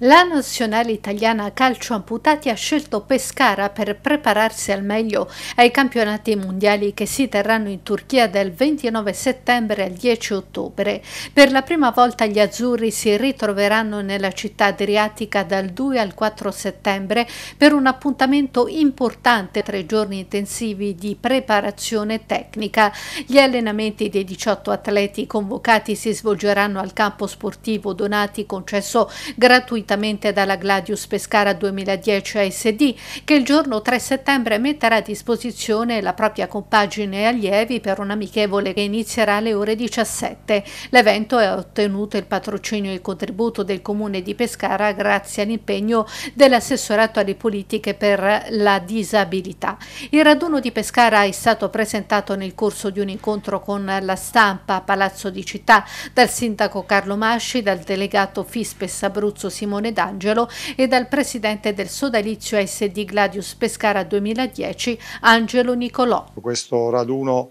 La nazionale italiana calcio amputati ha scelto Pescara per prepararsi al meglio ai campionati mondiali che si terranno in Turchia dal 29 settembre al 10 ottobre. Per la prima volta gli azzurri si ritroveranno nella città adriatica dal 2 al 4 settembre per un appuntamento importante, tre giorni intensivi di preparazione tecnica. Gli allenamenti dei 18 atleti convocati si svolgeranno al campo sportivo Donati concesso gratuitamente congiuntamente dalla Gladius Pescara 2010 SD, che il giorno 3 settembre metterà a disposizione la propria compagine allievi per un amichevole che inizierà alle ore 17. L'evento è ottenuto il patrocinio e il contributo del Comune di Pescara grazie all'impegno dell'assessorato alle politiche per la disabilità. Il raduno di Pescara è stato presentato nel corso di un incontro con la stampa a Palazzo di Città dal sindaco Carlo Masci, dal delegato Fispes Abruzzo Simone Simone D'Angelo e dal presidente del sodalizio SD Gladius Pescara 2010 Angelo Nicolò. Questo raduno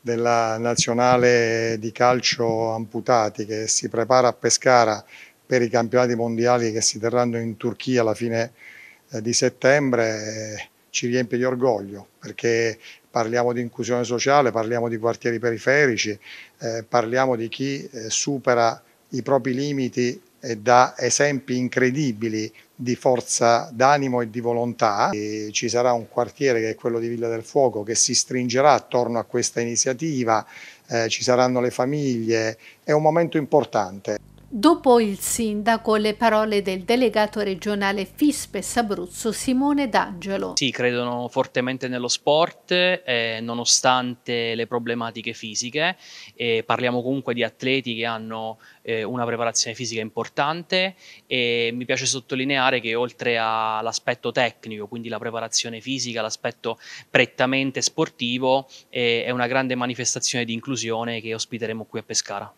della nazionale di calcio amputati che si prepara a Pescara per i campionati mondiali che si terranno in Turchia alla fine eh, di settembre eh, ci riempie di orgoglio perché parliamo di inclusione sociale, parliamo di quartieri periferici, eh, parliamo di chi eh, supera i propri limiti e da esempi incredibili di forza d'animo e di volontà. E ci sarà un quartiere che è quello di Villa del Fuoco che si stringerà attorno a questa iniziativa, eh, ci saranno le famiglie, è un momento importante. Dopo il sindaco, le parole del delegato regionale Fispes Abruzzo Simone D'Angelo. Sì, credono fortemente nello sport, eh, nonostante le problematiche fisiche. Eh, parliamo comunque di atleti che hanno eh, una preparazione fisica importante e mi piace sottolineare che oltre all'aspetto tecnico, quindi la preparazione fisica, l'aspetto prettamente sportivo, eh, è una grande manifestazione di inclusione che ospiteremo qui a Pescara.